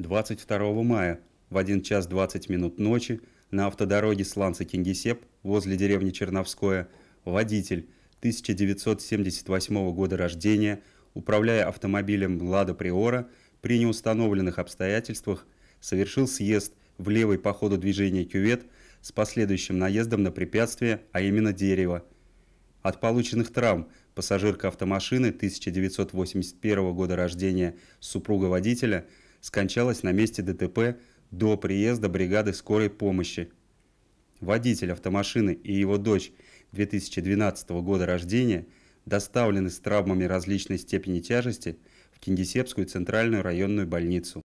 22 мая в 1 час 20 минут ночи на автодороге Сланца-Кингисепп возле деревни Черновское водитель 1978 года рождения, управляя автомобилем «Лада Приора», при неустановленных обстоятельствах совершил съезд в левый по ходу движения кювет с последующим наездом на препятствие, а именно дерево. От полученных травм пассажирка автомашины 1981 года рождения супруга водителя – скончалась на месте ДТП до приезда бригады скорой помощи. Водитель автомашины и его дочь 2012 года рождения доставлены с травмами различной степени тяжести в Кингисеппскую центральную районную больницу.